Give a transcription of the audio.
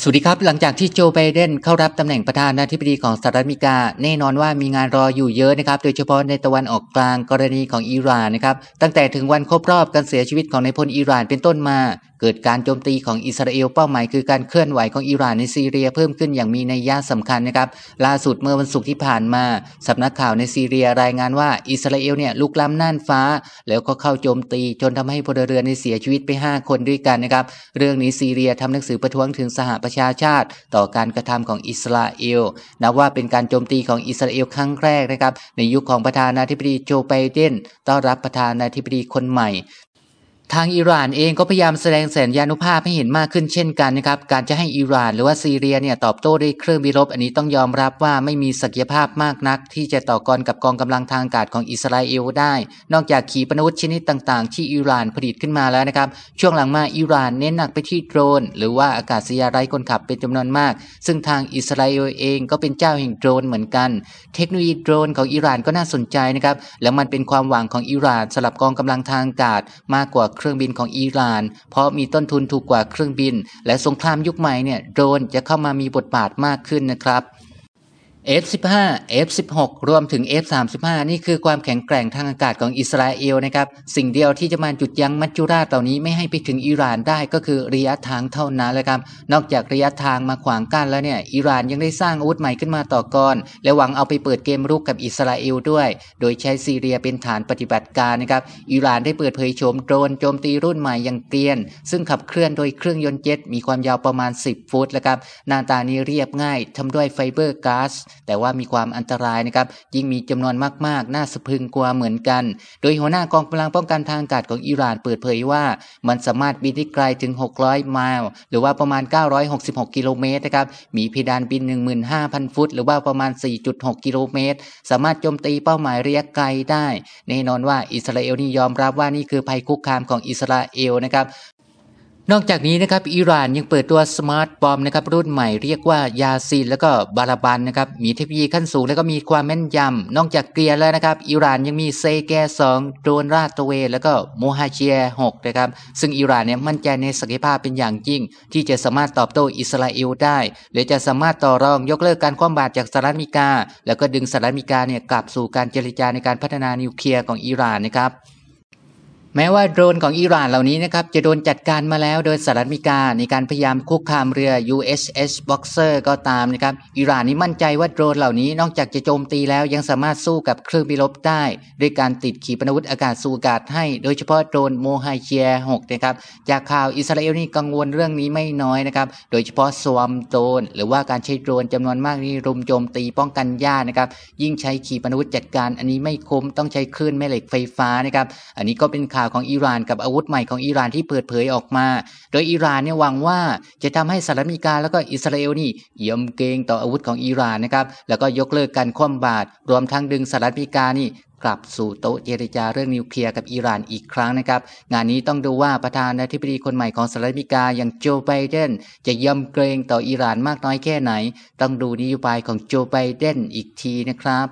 สวัสดีครับ หลังจากที่โจไบเดนเข้ารับตำแหน่งประธานาธิบดีของสหรัฐอเมริกา แน่นอนว่ามีงานรออยู่เยอะนะครับโดยเฉพาะในตะวันออกกลางกรณีของอิหร่านนะครับตั้งแต่ถึงวันครบรอบการเสียชีวิตของนายพลอิหร่านเป็นต้นมาเกิดการโจมตีของอิสราเอลเป้าหมายคือการเคลื่อนไหวของอิหร่านในซีเรียเพิ่มขึ้นอย่างมีนัยยะสำคัญนะครับ ล่าสุดเมื่อวันศุกร์ที่ผ่านมา สำนักข่าวในซีเรียรายงานว่า อิสราเอลเนี่ยลุกล้ำน่านฟ้า แล้วก็เข้าโจมตี จนทำให้พลเรือนเสียชีวิตไป5คนด้วยกันนะครับเรื่องนี้ซีเรียทำหนังสือประท้วงถึงสหประชาชาติต่อการกระทำของอิสราเอลนับว่าเป็นการโจมตีของอิสราเอลครั้งแรกนะครับในยุคขของประธานาธิบดีโจไบเดนต้อนรับประธานาธิบดีคนใหม่ทางอิหร่านเองก็พยายามแสดงแสนยานุภาพให้เห็นมากขึ้นเช่นกันนะครับการจะให้อิหร่านหรือว่าซีเรียเนี่ยตอบโต้ด้วยเครื่องบินรบอันนี้ต้องยอมรับว่าไม่มีศักยภาพมากนัก ที่จะต่อกรกับกองกำลังทางอากาศของอิสราเอลได้ นอกจากขีปนาวุธชนิดต่างๆ ที่อิหร่านผลิตขึ้นมาแล้วนะครับช่วงหลังมาอิหร่านเน้นหนักไปที่โดรน หรือว่าอากาศยานไร้คนขับเป็นจำนวนมาก ซึ่งทางอิสราเอลเองก็เป็นเจ้าแห่งโดรนเหมือนกัน เทคโนโลยีโดรนของอิหร่านก็น่าสนใจนะครับและมันเป็นความหวังของอิหร่านสำหรับกองกำลังทางอากาศมากกว่าเครื่องบินของอิหร่าน เพราะมีต้นทุนถูกกว่าเครื่องบิน และสงครามยุคใหม่เนี่ยโดรนจะเข้ามามีบทบาทมากขึ้นนะครับ F-15 F-16 รวมถึง F-35 นี่คือความแข็งแกร่งทางอากาศของอิสราเอลนะครับ สิ่งเดียวที่จะมาจุดยั้งมัจจุราชเหล่านี้ไม่ให้ไปถึงอิหร่านได้ก็คือระยะทางเท่านั้นเลยครับ นอกจากระยะทางมาขวางกั้นแล้วเนี่ย อิหร่านยังได้สร้างอาวุธใหม่ขึ้นมาต่อกอน และหวังเอาไปเปิดเกมรุกกับอิสราเอลด้วย โดยใช้ซีเรียเป็นฐานปฏิบัติการนะครับ อิหร่านได้เปิดเผยโฉมโดรนโจมตีรุ่นใหม่อย่างเกลียน ซึ่งขับเคลื่อนโดยเครื่องยนต์เจ็ตมีความยาวประมาณ10ฟุตนะครับหน้าตานี้เรียบง่ายทาด้วยไฟเบอร์ก๊าซแต่ว่ามีความอันตรายนะครับ ยิ่งมีจำนวนมากๆ น่าสะพึงกลัวเหมือนกัน โดยหัวหน้ากองกำลังป้องกันทางอากาศของอิหร่านเปิดเผยว่า มันสามารถบินได้ไกลถึง 600ไมล์ หรือว่าประมาณ 966กิโลเมตรนะครับ มีเพดานบิน 15,000 ฟุต หรือว่าประมาณ 4.6 กิโลเมตร สามารถโจมตีเป้าหมายระยะไกลได้ แน่นอนว่าอิสราเอลนี่ยอมรับว่านี่คือภัยคุกคามของอิสราเอลนะครับนอกจากนี้นะครับอิหร่านยังเปิดตัวสมาร์ทบอมนะครับรุ่นใหม่เรียกว่ายาซีนแล้วก็บาราบันนะครับมีเทคโนโลยีขั้นสูงแล้วก็มีความแม่นยำ นอกจากเกลียแล้วนะครับ อิหร่านยังมีเซแกสองโดรนราตเว แล้วก็โมฮาเชียหกนะครับ ซึ่งอิหร่านเนี่ยมั่นใจในศักยภาพเป็นอย่างยิ่งที่จะสามารถตอบโต้อิสราเอลได้ หรือจะสามารถต่อรองยกเลิกการคว่ำบาตรจากสหรัฐอเมริกา แล้วก็ดึงสหรัฐอเมริกาเนี่ยกลับสู่การเจรจาในการพัฒนานิวเคลียร์ของอิหร่านนะครับแม้ว่าโดรนของอิหร่านเหล่านี้นะครับจะโดนจัดการมาแล้วโดยสหรัฐอเมริกา ในการพยายามคุกคามเรือ USS Boxer ก็ตามนะครับอิหร่านนี้มั่นใจว่าโดรนเหล่านี้นอกจากจะโจมตีแล้วยังสามารถสู้กับเครื่องบินรบได้ ด้วยการติดขีปนาวุธอากาศสู่อากาศให้ โดยเฉพาะโดรนโมไฮเชีย6นะครับจากข่าวอิสราเอลนี่กังวลเรื่องนี้ไม่น้อยนะครับโดยเฉพาะสวมโดรนหรือว่าการใช้โดรนจำนวนมากนี้รุมโจมตีป้องกันยากนะครับยิ่งใช้ขีปนาวุธจัดการ อันนี้ไม่คุ้มต้องใช้คลื่นแม่เหล็กไฟฟ้านะครับอันนี้ก็เป็นข่าวาวของอิหร่านกับอาวุธใหม่ของอิหร่านที่เปิดเผยออกมา โดยอิหร่านเนี่ยหวังว่าจะทำให้สหรัฐอเมริกา แล้วก็อิสราเอลนี่ยอมเกรงต่ออาวุธของอิหร่านนะครับแล้วก็ยกเลิกการคว่ำบาตรรวมทั้งดึงสหรัฐอเมริกานี่กลับสู่โต๊ะเจรจาเรื่องนิวเคลียร์ กับอิหร่านอีกครั้งนะครับ งานนี้ต้องดูว่าประธานาธิบดีคนใหม่ของสหรัฐอเมริกาอย่างโจไบเดนจะยำเกรงต่ออิหร่านมากน้อยแค่ไหน ต้องดูนโยบายของโจไบเดนอีกทีนะครับ